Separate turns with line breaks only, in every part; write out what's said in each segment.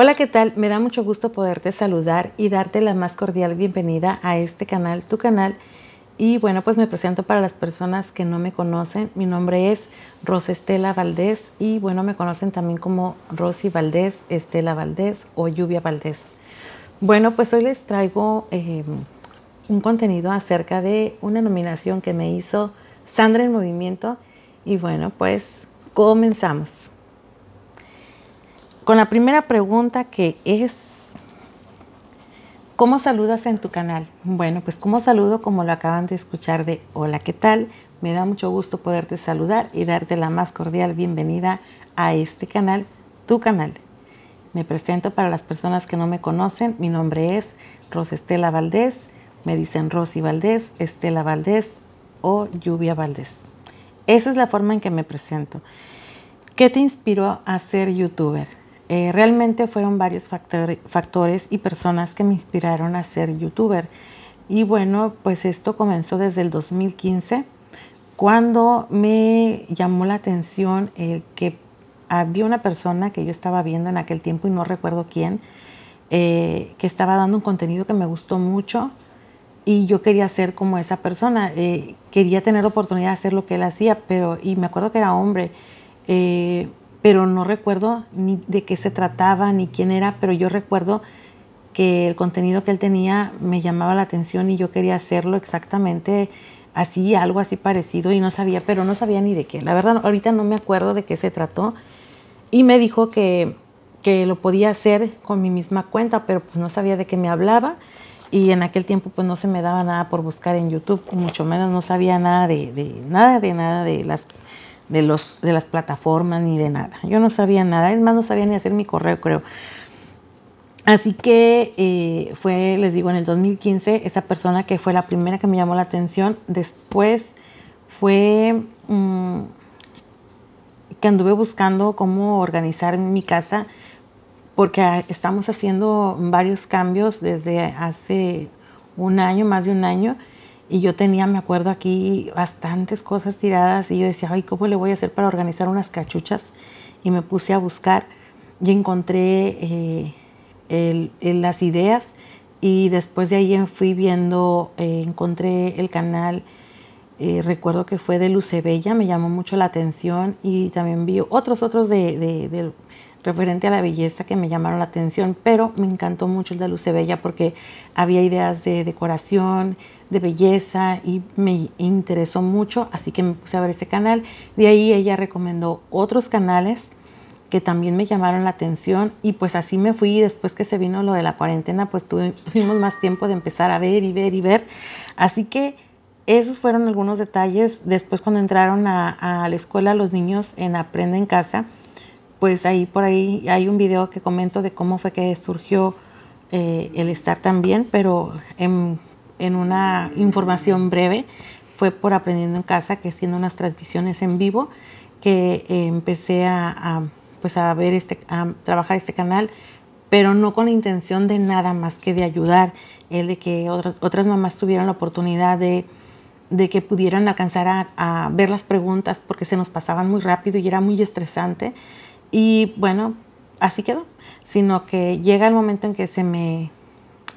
Hola, ¿qué tal? Me da mucho gusto poderte saludar y darte la más cordial bienvenida a este canal, tu canal. Y bueno, pues me presento para las personas que no me conocen. Mi nombre es Estela Valdés y bueno, me conocen también como Rosy Valdés, Estela Valdés o Lluvia Valdés. Bueno, pues hoy les traigo em, un contenido acerca de una nominación que me hizo Sandra en Movimiento. Y bueno, pues comenzamos con la primera pregunta que es, ¿cómo saludas en tu canal? Bueno, pues como saludo, como lo acaban de escuchar de hola, ¿qué tal? Me da mucho gusto poderte saludar y darte la más cordial bienvenida a este canal, tu canal. Me presento para las personas que no me conocen, mi nombre es Estela Valdés, me dicen Rosy Valdés, Estela Valdés o Lluvia Valdés. Esa es la forma en que me presento. ¿Qué te inspiró a ser youtuber? Eh, realmente fueron varios factores y personas que me inspiraron a ser youtuber. Y bueno, pues esto comenzó desde el 2015, cuando me llamó la atención el que había una persona que yo estaba viendo en aquel tiempo y no recuerdo quién, eh, que estaba dando un contenido que me gustó mucho y yo quería ser como esa persona. Eh, quería tener la oportunidad de hacer lo que él hacía, pero, y me acuerdo que era hombre pero no recuerdo ni de qué se trataba ni quién era, pero yo recuerdo que el contenido que él tenía me llamaba la atención y yo quería hacerlo exactamente así, algo así parecido y no sabía, pero no sabía ni de qué. La verdad, ahorita no me acuerdo de qué se trató y me dijo que, lo podía hacer con mi misma cuenta, pero pues no sabía de qué me hablaba y en aquel tiempo pues no se me daba nada por buscar en YouTube, mucho menos no sabía nada de, de nada de nada de las de, los, de las plataformas ni de nada. Yo no sabía nada, es más, no sabía ni hacer mi correo, creo. Así que eh, fue, les digo, en el 2015 esa persona que fue la primera que me llamó la atención. Después fue mm, que anduve buscando cómo organizar mi casa porque estamos haciendo varios cambios desde hace un año, más de un año y yo tenía, me acuerdo aquí, bastantes cosas tiradas y yo decía, ay, ¿cómo le voy a hacer para organizar unas cachuchas? Y me puse a buscar y encontré eh, las ideas y después de ahí fui viendo, eh, encontré el canal, eh, recuerdo que fue de Lucebella, me llamó mucho la atención y también vi otros, otros de, referente a la belleza que me llamaron la atención, pero me encantó mucho el de Bella... porque había ideas de decoración, de belleza y me interesó mucho, así que me puse a ver ese canal. De ahí ella recomendó otros canales que también me llamaron la atención y pues así me fui y después que se vino lo de la cuarentena pues tuvimos más tiempo de empezar a ver y ver y ver así que esos fueron algunos detalles después cuando entraron a, a la escuela los niños en aprende en casa pues ahí por ahí hay un video que comento de cómo fue que surgió eh, el estar también, pero en, una información breve fue por Aprendiendo en Casa, que siendo unas transmisiones en vivo, que eh, empecé pues a, ver este, trabajar este canal, pero no con la intención de nada más que de ayudar, el de que otras, mamás tuvieran la oportunidad de, de que pudieran alcanzar a, a ver las preguntas, porque se nos pasaban muy rápido y era muy estresante. Y bueno, así quedó. Sino que llega el momento en que se me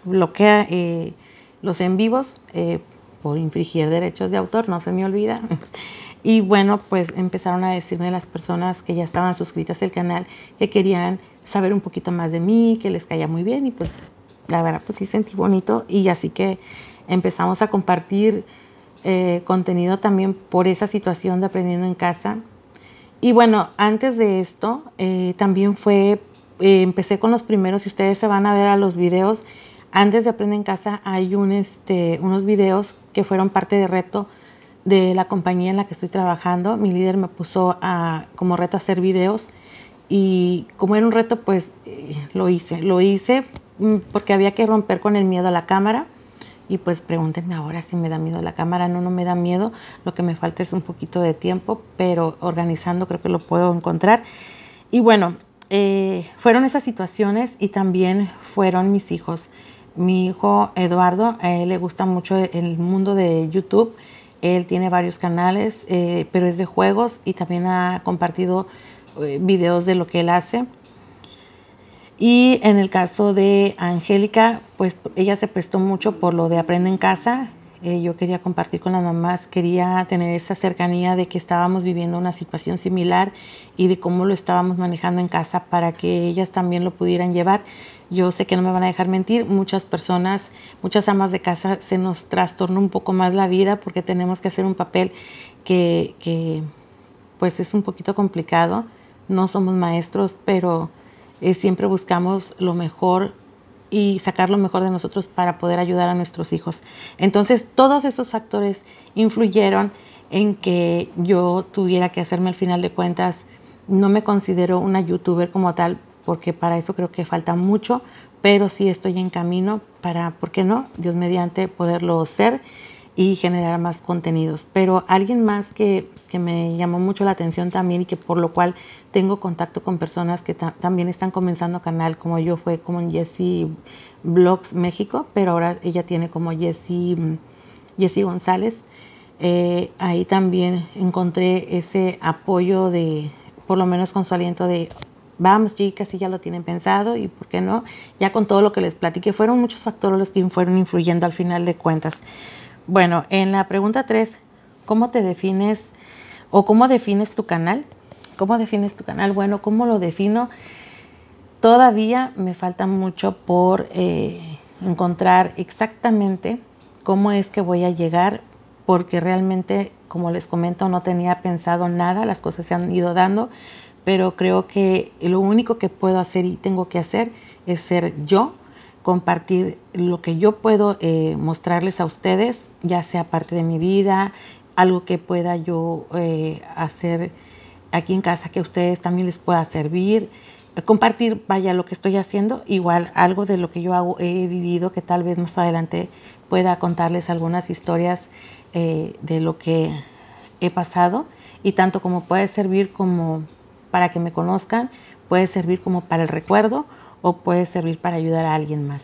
bloquea eh, los en vivos eh, por infringir derechos de autor, no se me olvida. Y bueno, pues empezaron a decirme las personas que ya estaban suscritas al canal que querían saber un poquito más de mí, que les caía muy bien y pues la verdad pues sí sentí bonito y así que empezamos a compartir eh, contenido también por esa situación de aprendiendo en casa y bueno, antes de esto, eh, también fue, eh, empecé con los primeros, si ustedes se van a ver a los videos, antes de aprender en Casa hay un, este, unos videos que fueron parte de reto de la compañía en la que estoy trabajando. Mi líder me puso a, como reto hacer videos y como era un reto, pues eh, lo hice. Lo hice mm, porque había que romper con el miedo a la cámara y pues pregúntenme ahora si me da miedo la cámara. No, no me da miedo. Lo que me falta es un poquito de tiempo, pero organizando creo que lo puedo encontrar. Y bueno, eh, fueron esas situaciones y también fueron mis hijos. Mi hijo Eduardo, a él le gusta mucho el mundo de YouTube. Él tiene varios canales, eh, pero es de juegos y también ha compartido eh, videos de lo que él hace. Y en el caso de Angélica, pues ella se prestó mucho por lo de Aprende en Casa. Eh, yo quería compartir con las mamás, quería tener esa cercanía de que estábamos viviendo una situación similar y de cómo lo estábamos manejando en casa para que ellas también lo pudieran llevar. Yo sé que no me van a dejar mentir, muchas personas, muchas amas de casa se nos trastorna un poco más la vida porque tenemos que hacer un papel que, que pues es un poquito complicado. No somos maestros, pero siempre buscamos lo mejor y sacar lo mejor de nosotros para poder ayudar a nuestros hijos. Entonces, todos esos factores influyeron en que yo tuviera que hacerme al final de cuentas, no me considero una youtuber como tal, porque para eso creo que falta mucho, pero sí estoy en camino para, ¿por qué no? Dios mediante poderlo ser y generar más contenidos. Pero alguien más que, que me llamó mucho la atención también y que por lo cual tengo contacto con personas que también están comenzando canal, como yo fue como Jessie Blogs México, pero ahora ella tiene como Jessie, mm, Jessie González. Eh, ahí también encontré ese apoyo de, por lo menos con su aliento de, vamos chicas, si ya lo tienen pensado y por qué no, ya con todo lo que les platiqué, fueron muchos factores los que fueron influyendo al final de cuentas. Bueno, en la pregunta 3, ¿cómo te defines o cómo defines tu canal? ¿Cómo defines tu canal? Bueno, ¿cómo lo defino? Todavía me falta mucho por eh, encontrar exactamente cómo es que voy a llegar, porque realmente, como les comento, no tenía pensado nada, las cosas se han ido dando, pero creo que lo único que puedo hacer y tengo que hacer es ser yo, compartir lo que yo puedo eh, mostrarles a ustedes, ya sea parte de mi vida, algo que pueda yo eh, hacer aquí en casa que a ustedes también les pueda servir. Eh, compartir, vaya, lo que estoy haciendo, igual algo de lo que yo hago, he vivido, que tal vez más adelante pueda contarles algunas historias eh, de lo que he pasado y tanto como puede servir como para que me conozcan, puede servir como para el recuerdo o puede servir para ayudar a alguien más.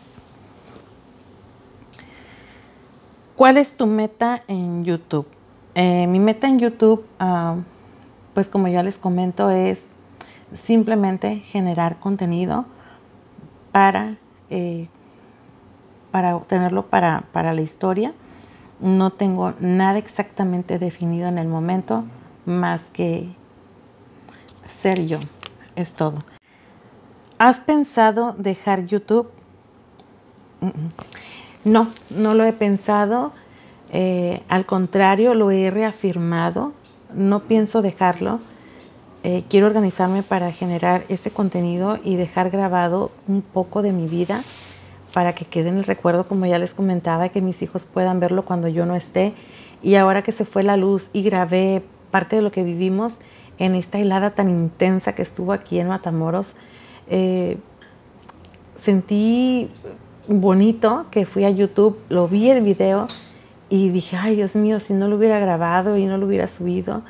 ¿Cuál es tu meta en YouTube? Eh, mi meta en YouTube... Ah, pues como ya les comento, es simplemente generar contenido para, eh, para obtenerlo para, la historia. No tengo nada exactamente definido en el momento más que ser yo. Es todo. ¿Has pensado dejar YouTube? No, no lo he pensado. Eh, al contrario, lo he reafirmado no pienso dejarlo. Eh, quiero organizarme para generar ese contenido y dejar grabado un poco de mi vida para que quede en el recuerdo, como ya les comentaba, y que mis hijos puedan verlo cuando yo no esté. Y ahora que se fue la luz y grabé parte de lo que vivimos en esta helada tan intensa que estuvo aquí en Matamoros, eh, sentí bonito que fui a YouTube, lo vi el video y dije, ay Dios mío, si no lo hubiera grabado y no lo hubiera subido,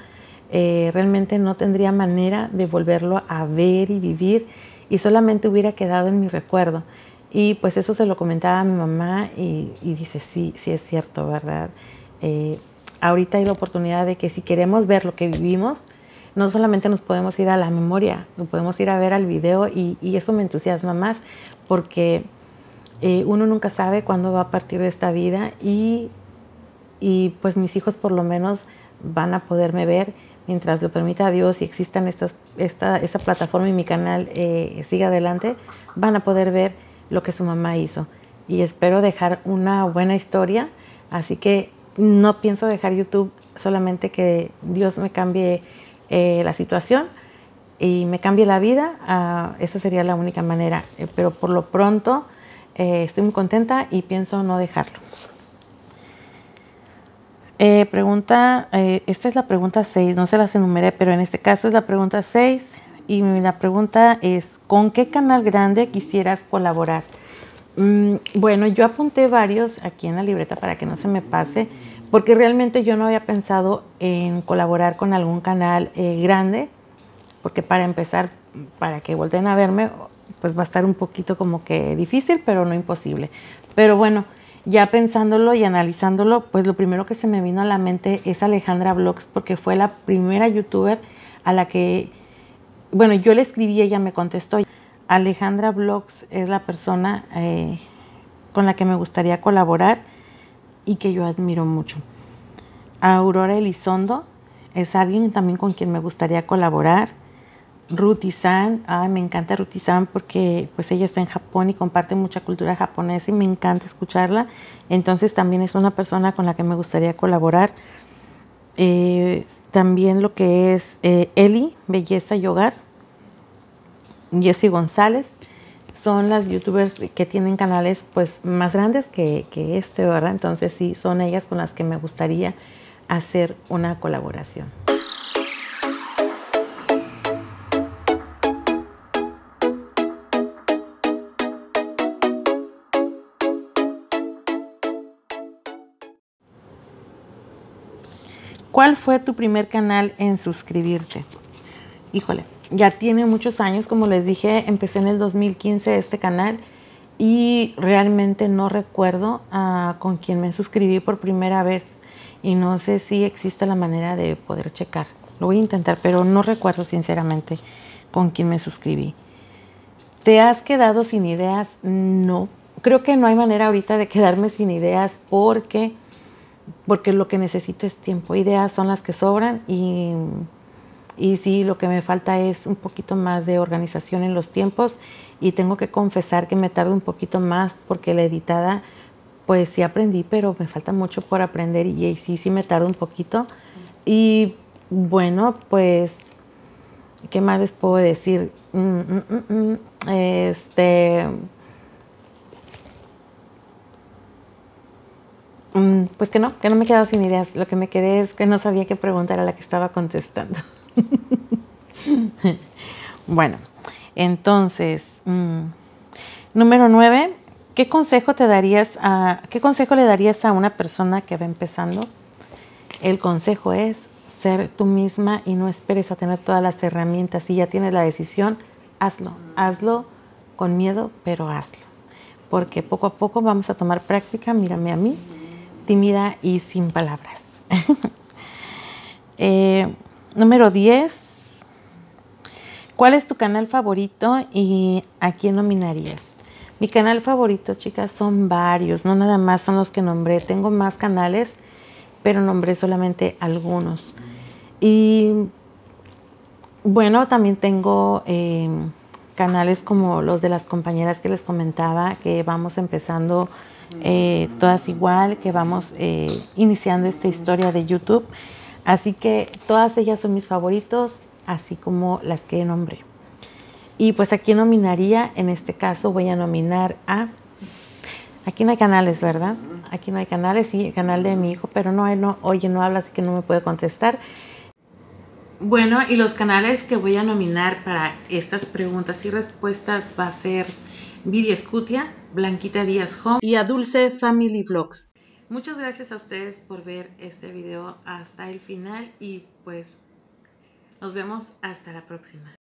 eh, realmente no tendría manera de volverlo a ver y vivir y solamente hubiera quedado en mi recuerdo. Y pues eso se lo comentaba a mi mamá y, dice, sí, sí es cierto, ¿verdad? Eh, ahorita hay la oportunidad de que si queremos ver lo que vivimos, no solamente nos podemos ir a la memoria, nos podemos ir a ver al video y, y eso me entusiasma más porque eh, uno nunca sabe cuándo va a partir de esta vida y y pues mis hijos por lo menos van a poderme ver mientras lo permita Dios y existan estas, esta, plataforma y mi canal eh, siga adelante, van a poder ver lo que su mamá hizo. Y espero dejar una buena historia, así que no pienso dejar YouTube solamente que Dios me cambie eh, la situación y me cambie la vida, ah, esa sería la única manera. Eh, pero por lo pronto estoy muy contenta y pienso no dejarlo. Eh, pregunta, eh, esta es la pregunta 6, no se las enumeré, pero en este caso es la pregunta 6 y la pregunta es, ¿con qué canal grande quisieras colaborar? Mm, bueno, yo apunté varios aquí en la libreta para que no se me pase, porque realmente yo no había pensado en colaborar con algún canal eh, grande, porque para empezar, para que volteen a verme, pues va a estar un poquito como que difícil, pero no imposible. Pero bueno, ya pensándolo y analizándolo, pues lo primero que se me vino a la mente es Alejandra Vlogs, porque fue la primera youtuber a la que, bueno, yo le escribí y ella me contestó. Alejandra Vlogs es la persona eh, con la que me gustaría colaborar y que yo admiro mucho. Aurora Elizondo es alguien también con quien me gustaría colaborar. Ruti-san, me encanta Ruti-san porque pues ella está en Japón y comparte mucha cultura japonesa y me encanta escucharla. Entonces también es una persona con la que me gustaría colaborar. Eh, también lo que es eh, Eli, Belleza y Hogar, Jessy González, son las youtubers que tienen canales pues más grandes que, que este, ¿verdad? Entonces sí, son ellas con las que me gustaría hacer una colaboración. ¿Cuál fue tu primer canal en suscribirte? Híjole, ya tiene muchos años, como les dije, empecé en el 2015 este canal y realmente no recuerdo ah, con quién me suscribí por primera vez y no sé si existe la manera de poder checar. Lo voy a intentar, pero no recuerdo sinceramente con quién me suscribí. ¿Te has quedado sin ideas? No. Creo que no hay manera ahorita de quedarme sin ideas porque porque lo que necesito es tiempo. Ideas son las que sobran y, y sí, lo que me falta es un poquito más de organización en los tiempos y tengo que confesar que me tardo un poquito más porque la editada, pues sí aprendí, pero me falta mucho por aprender y sí, sí me tardo un poquito. Y bueno, pues, ¿qué más les puedo decir? Mm, mm, mm, este Mm, pues que no, que no me he quedado sin ideas. Lo que me quedé es que no sabía qué preguntar a la que estaba contestando. bueno, entonces, mm, número nueve, ¿qué consejo te darías a, qué consejo le darías a una persona que va empezando? El consejo es ser tú misma y no esperes a tener todas las herramientas. Si ya tienes la decisión, hazlo, hazlo con miedo, pero hazlo. Porque poco a poco vamos a tomar práctica, mírame a mí tímida y sin palabras. Eh, número 10. ¿Cuál es tu canal favorito y a quién nominarías? Mi canal favorito, chicas, son varios, no nada más son los que nombré. Tengo más canales, pero nombré solamente algunos. Y bueno, también tengo eh, canales como los de las compañeras que les comentaba, que vamos empezando eh, todas igual, que vamos eh, iniciando esta historia de YouTube. Así que todas ellas son mis favoritos, así como las que nombré. Y pues aquí nominaría, en este caso voy a nominar a... Aquí no hay canales, ¿verdad? Aquí no hay canales, sí, el canal de mi hijo, pero no, él no, oye, no habla, así que no me puede contestar. Bueno, y los canales que voy a nominar para estas preguntas y respuestas va a ser Vidia Scutia, Blanquita Díaz Home y a Dulce Family Vlogs. Muchas gracias a ustedes por ver este video hasta el final y pues nos vemos hasta la próxima.